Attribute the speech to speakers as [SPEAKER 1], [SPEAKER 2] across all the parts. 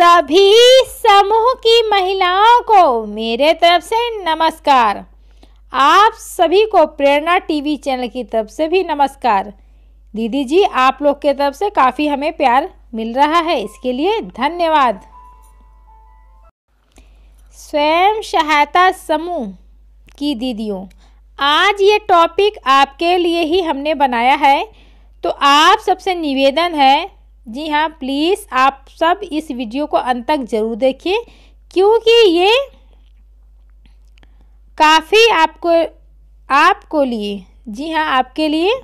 [SPEAKER 1] सभी समूह की महिलाओं को मेरे तरफ से नमस्कार आप सभी को प्रेरणा टीवी चैनल की तरफ से भी नमस्कार दीदी जी आप लोग के तरफ से काफ़ी हमें प्यार मिल रहा है इसके लिए धन्यवाद स्वयं सहायता समूह की दीदियों आज ये टॉपिक आपके लिए ही हमने बनाया है तो आप सबसे निवेदन है जी हाँ प्लीज़ आप सब इस वीडियो को अंत तक ज़रूर देखिए क्योंकि ये काफ़ी आपको आपको लिए जी हाँ आपके लिए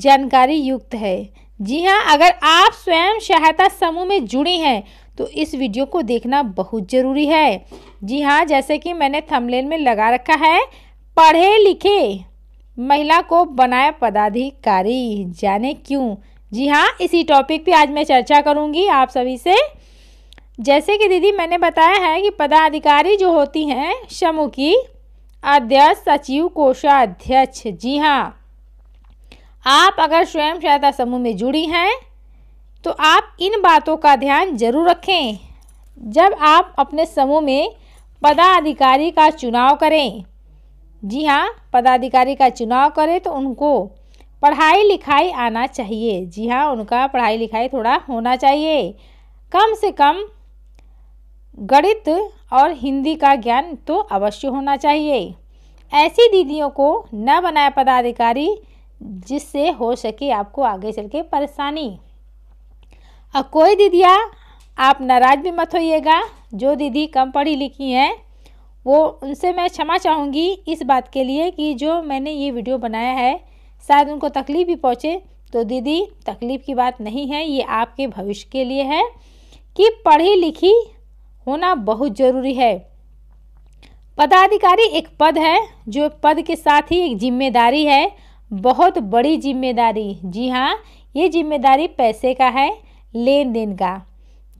[SPEAKER 1] जानकारी युक्त है जी हाँ अगर आप स्वयं सहायता समूह में जुड़ी हैं तो इस वीडियो को देखना बहुत ज़रूरी है जी हाँ जैसे कि मैंने थंबनेल में लगा रखा है पढ़े लिखे महिला को बनाया पदाधिकारी जाने क्यों जी हाँ इसी टॉपिक पे आज मैं चर्चा करूँगी आप सभी से जैसे कि दीदी मैंने बताया है कि पदाधिकारी जो होती हैं समूह की अध्यक्ष सचिव कोषाध्यक्ष जी हाँ आप अगर स्वयं सहायता समूह में जुड़ी हैं तो आप इन बातों का ध्यान जरूर रखें जब आप अपने समूह में पदाधिकारी का चुनाव करें जी हाँ पदाधिकारी का चुनाव करें तो उनको पढ़ाई लिखाई आना चाहिए जी हाँ उनका पढ़ाई लिखाई थोड़ा होना चाहिए कम से कम गणित और हिंदी का ज्ञान तो अवश्य होना चाहिए ऐसी दीदियों को न बनाए पदाधिकारी जिससे हो सके आपको आगे चल के परेशानी और कोई दीदिया आप नाराज़ भी मत होइएगा जो दीदी कम पढ़ी लिखी हैं वो उनसे मैं क्षमा चाहूँगी इस बात के लिए कि जो मैंने ये वीडियो बनाया है शायद उनको तकलीफ़ भी पहुँचे तो दीदी तकलीफ़ की बात नहीं है ये आपके भविष्य के लिए है कि पढ़ी लिखी होना बहुत ज़रूरी है पदाधिकारी एक पद है जो पद के साथ ही एक जिम्मेदारी है बहुत बड़ी जिम्मेदारी जी हाँ ये जिम्मेदारी पैसे का है लेन देन का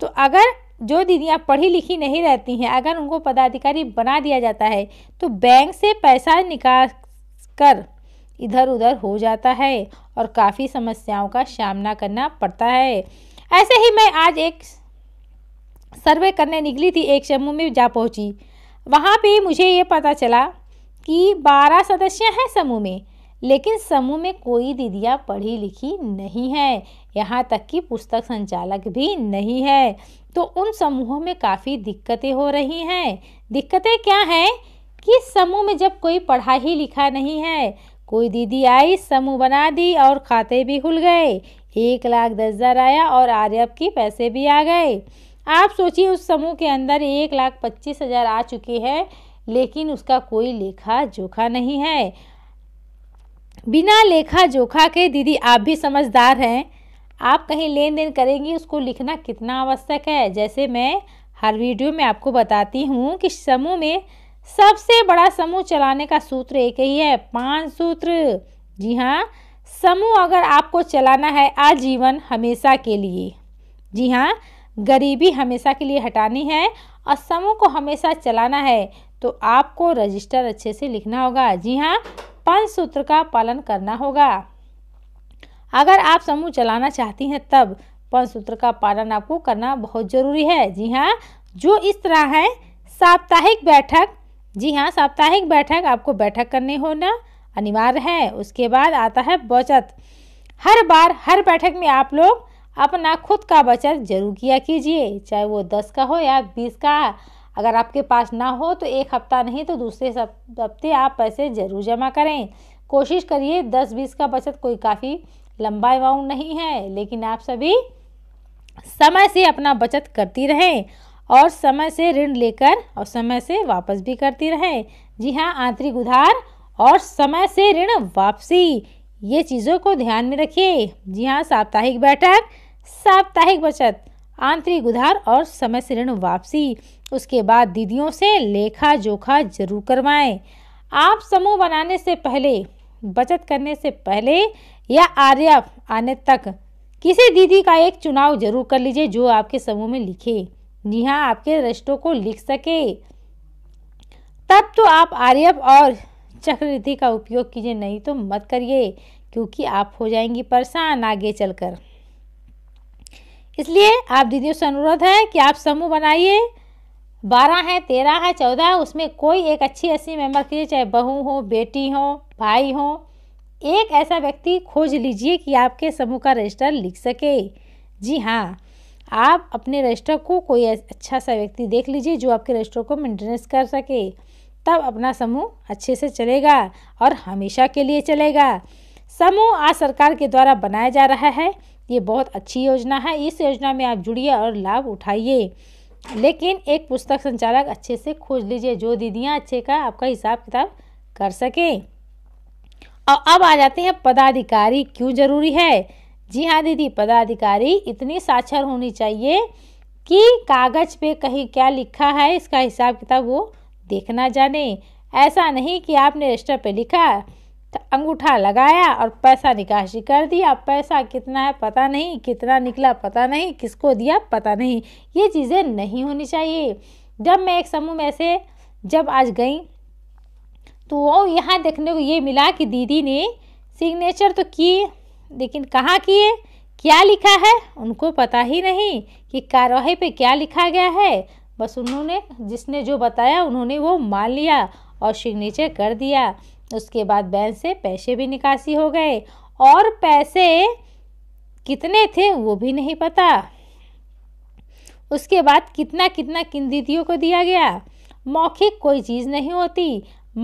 [SPEAKER 1] तो अगर जो दीदियाँ पढ़ी लिखी नहीं रहती हैं अगर उनको पदाधिकारी बना दिया जाता है तो बैंक से पैसा निकाल कर इधर उधर हो जाता है और काफ़ी समस्याओं का सामना करना पड़ता है ऐसे ही मैं आज एक सर्वे करने निकली थी एक समूह में जा पहुंची वहाँ पे मुझे ये पता चला कि 12 सदस्य हैं समूह में लेकिन समूह में कोई दीदियाँ पढ़ी लिखी नहीं है यहाँ तक कि पुस्तक संचालक भी नहीं है तो उन समूहों में काफ़ी दिक्कतें हो रही हैं दिक्कतें क्या हैं कि समूह में जब कोई पढ़ा ही लिखा नहीं है कोई दीदी आई समूह बना दी और खाते भी खुल गए एक लाख दस हज़ार आया और आर्यब के पैसे भी आ गए आप सोचिए उस समूह के अंदर एक लाख पच्चीस हज़ार आ चुकी है लेकिन उसका कोई लेखा जोखा नहीं है बिना लेखा जोखा के दीदी आप भी समझदार हैं आप कहीं लेन देन करेंगी उसको लिखना कितना आवश्यक है जैसे मैं हर वीडियो में आपको बताती हूँ कि समूह में सबसे बड़ा समूह चलाने का सूत्र एक ही है पांच सूत्र जी हाँ समूह अगर आपको चलाना है आजीवन हमेशा के लिए जी हाँ गरीबी हमेशा के लिए हटानी है और समूह को हमेशा चलाना है तो आपको रजिस्टर अच्छे से लिखना होगा जी हाँ पंच सूत्र का पालन करना होगा अगर आप समूह चलाना चाहती हैं तब पंच सूत्र का पालन आपको करना बहुत ज़रूरी है जी हाँ जो इस तरह है साप्ताहिक बैठक जी हाँ साप्ताहिक बैठक आपको बैठक करने होना अनिवार्य है उसके बाद आता है बचत हर बार हर बैठक में आप लोग अपना खुद का बचत जरूर किया कीजिए चाहे वो दस का हो या बीस का अगर आपके पास ना हो तो एक हफ्ता नहीं तो दूसरे हफ्ते आप पैसे ज़रूर जमा करें कोशिश करिए दस बीस का बचत कोई काफ़ी लंबा अमाउंट नहीं है लेकिन आप सभी समय से अपना बचत करती रहें और समय से ऋण लेकर और समय से वापस भी करती रहें जी हाँ आंतरिक उधार और समय से ऋण वापसी ये चीज़ों को ध्यान में रखिए जी हाँ साप्ताहिक बैठक साप्ताहिक बचत आंतरिक उधार और समय से ऋण वापसी उसके बाद दीदियों से लेखा जोखा जरूर करवाएं आप समूह बनाने से पहले बचत करने से पहले या आर्या आने तक किसी दीदी का एक चुनाव जरूर कर लीजिए जो आपके समूह में लिखे निहा आपके रिश्तों को लिख सके तब तो आप आर्यप और चक्रवृद्धि का उपयोग कीजिए नहीं तो मत करिए क्योंकि आप हो जाएंगी परेशान आगे चलकर इसलिए आप दीदियों से अनुरोध है कि आप समूह बनाइए बारह है तेरह है चौदह है उसमें कोई एक अच्छी ऐसी मेंबर कीजिए चाहे बहू हो बेटी हो भाई हो एक ऐसा व्यक्ति खोज लीजिए कि आपके समूह का रजिस्टर लिख सके जी हाँ आप अपने रजिस्टर को कोई अच्छा सा व्यक्ति देख लीजिए जो आपके रजिस्टर को मेंटेनेंस कर सके तब अपना समूह अच्छे से चलेगा और हमेशा के लिए चलेगा समूह आज सरकार के द्वारा बनाया जा रहा है ये बहुत अच्छी योजना है इस योजना में आप जुड़िए और लाभ उठाइए लेकिन एक पुस्तक संचालक अच्छे से खोज लीजिए जो दीदियाँ अच्छे का आपका हिसाब किताब कर सकें और अब आ जाते हैं पदाधिकारी क्यों जरूरी है जी हाँ दीदी पदाधिकारी इतनी साक्षर होनी चाहिए कि कागज़ पे कहीं क्या लिखा है इसका हिसाब किताब वो देखना जाने ऐसा नहीं कि आपने रजिस्टर पे लिखा अंगूठा लगाया और पैसा निकासी कर दिया पैसा कितना है पता नहीं कितना निकला पता नहीं किसको दिया पता नहीं ये चीज़ें नहीं होनी चाहिए जब मैं एक समूह में से जब आज गई तो वो यहाँ देखने को ये मिला कि दीदी ने सिग्नेचर तो किए लेकिन कहाँ किए क्या लिखा है उनको पता ही नहीं कि कार्रवाई पे क्या लिखा गया है बस उन्होंने जिसने जो बताया उन्होंने वो मान लिया और सिग्नेचर कर दिया उसके बाद बैंक से पैसे भी निकासी हो गए और पैसे कितने थे वो भी नहीं पता उसके बाद कितना कितना किन दीदियों को दिया गया मौखिक कोई चीज़ नहीं होती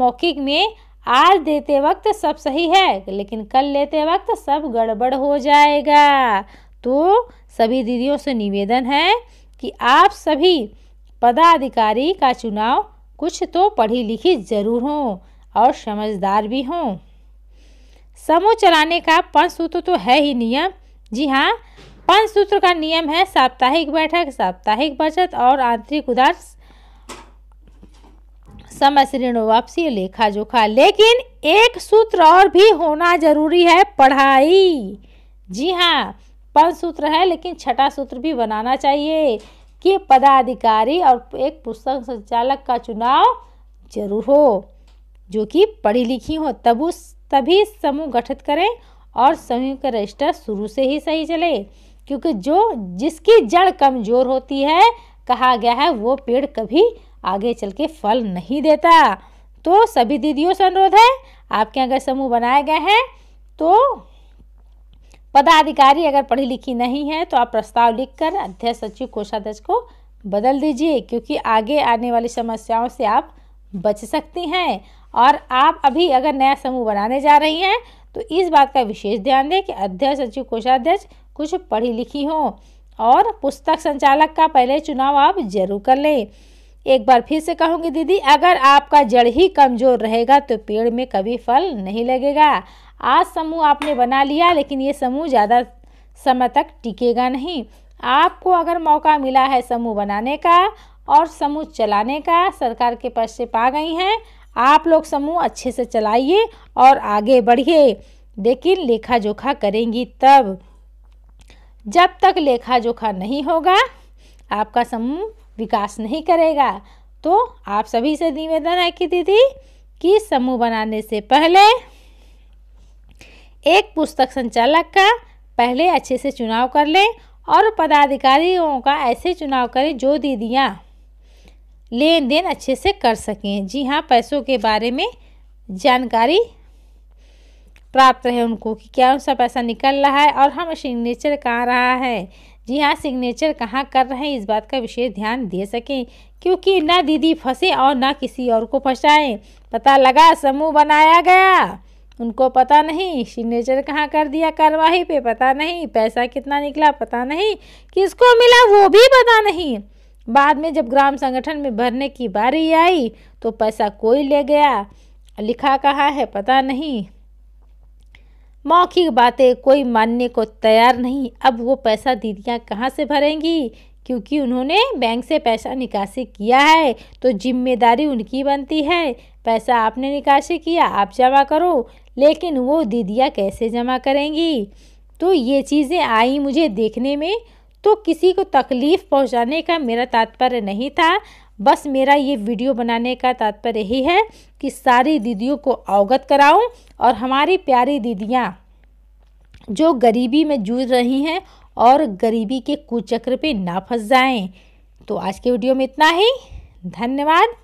[SPEAKER 1] मौखिक में आज देते वक्त सब सही है लेकिन कल लेते वक्त सब गड़बड़ हो जाएगा तो सभी दीदियों से निवेदन है कि आप सभी पदाधिकारी का चुनाव कुछ तो पढ़ी लिखी जरूर हों और समझदार भी हों समूह चलाने का पंच सूत्र तो है ही नियम जी हाँ पंच सूत्र का नियम है साप्ताहिक बैठक साप्ताहिक बचत और आंतरिक उदास से ऋण वापसी लेखा जोखा लेकिन एक सूत्र और भी होना जरूरी है पढ़ाई जी हाँ पंच सूत्र है लेकिन छठा सूत्र भी बनाना चाहिए कि पदाधिकारी और एक पुस्तक संचालक का चुनाव जरूर हो जो कि पढ़ी लिखी हो तब उस तभी समूह गठित करें और समूह का रजिस्टर शुरू से ही सही चले क्योंकि जो जिसकी जड़ कमज़ोर होती है कहा गया है वो पेड़ कभी आगे चल के फल नहीं देता तो सभी दीदियों से अनुरोध है आपके अगर समूह बनाए गए हैं तो पदाधिकारी अगर पढ़ी लिखी नहीं है तो आप प्रस्ताव लिखकर अध्यक्ष सचिव कोषाध्यक्ष को बदल दीजिए क्योंकि आगे आने वाली समस्याओं से आप बच सकती हैं और आप अभी अगर नया समूह बनाने जा रही हैं तो इस बात का विशेष ध्यान दें कि अध्यक्ष सचिव कोषाध्यक्ष कुछ पढ़ी लिखी हो और पुस्तक संचालक का पहले चुनाव आप जरूर कर लें एक बार फिर से कहूँगी दीदी अगर आपका जड़ ही कमज़ोर रहेगा तो पेड़ में कभी फल नहीं लगेगा आज समूह आपने बना लिया लेकिन ये समूह ज़्यादा समय तक टिकेगा नहीं आपको अगर मौका मिला है समूह बनाने का और समूह चलाने का सरकार के पास से पा गई हैं आप लोग समूह अच्छे से चलाइए और आगे बढ़िए लेकिन लेखा जोखा करेंगी तब जब तक लेखा जोखा नहीं होगा आपका समूह विकास नहीं करेगा तो आप सभी से निवेदन है कि दीदी कि समूह बनाने से पहले एक पुस्तक संचालक का पहले अच्छे से चुनाव कर लें और पदाधिकारियों का ऐसे चुनाव करें जो दीदियाँ लेन देन अच्छे से कर सकें जी हाँ पैसों के बारे में जानकारी प्राप्त रहे उनको कि क्या उनका पैसा निकल रहा है और हम हाँ, सिग्नेचर कहाँ रहा है जी हाँ सिग्नेचर कहाँ कर रहे हैं इस बात का विशेष ध्यान दे सकें क्योंकि ना दीदी फंसे और ना किसी और को फंसाएं पता लगा समूह बनाया गया उनको पता नहीं सिग्नेचर कहाँ कर दिया कार्रवाई पे पता नहीं पैसा कितना निकला पता नहीं किसको मिला वो भी पता नहीं बाद में जब ग्राम संगठन में भरने की बारी आई तो पैसा कोई ले गया लिखा कहाँ है पता नहीं मौखिक बातें कोई मानने को तैयार नहीं अब वो पैसा दीदियाँ कहाँ से भरेंगी क्योंकि उन्होंने बैंक से पैसा निकासी किया है तो जिम्मेदारी उनकी बनती है पैसा आपने निकासी किया आप जमा करो लेकिन वो दीदियाँ कैसे जमा करेंगी तो ये चीज़ें आई मुझे देखने में तो किसी को तकलीफ़ पहुंचाने का मेरा तात्पर्य नहीं था बस मेरा ये वीडियो बनाने का तात्पर्य यही है कि सारी दीदियों को अवगत कराऊं और हमारी प्यारी दीदियाँ जो गरीबी में जूझ रही हैं और गरीबी के कुचक्र पे ना फंस जाएं तो आज के वीडियो में इतना ही धन्यवाद